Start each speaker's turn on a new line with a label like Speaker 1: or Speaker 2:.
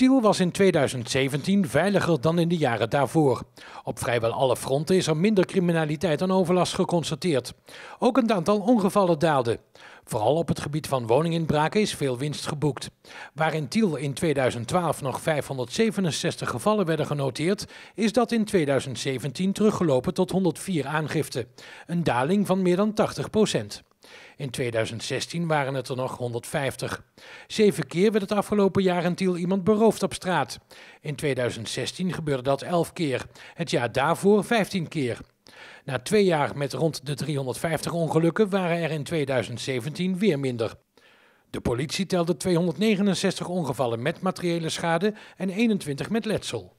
Speaker 1: Tiel was in 2017 veiliger dan in de jaren daarvoor. Op vrijwel alle fronten is er minder criminaliteit en overlast geconstateerd. Ook een aantal ongevallen daalde. Vooral op het gebied van woninginbraken is veel winst geboekt. Waar in Tiel in 2012 nog 567 gevallen werden genoteerd, is dat in 2017 teruggelopen tot 104 aangiften. Een daling van meer dan 80 procent. In 2016 waren het er nog 150. Zeven keer werd het afgelopen jaar in Tiel iemand beroofd op straat. In 2016 gebeurde dat 11 keer. Het jaar daarvoor 15 keer. Na twee jaar met rond de 350 ongelukken waren er in 2017 weer minder. De politie telde 269 ongevallen met materiële schade en 21 met letsel.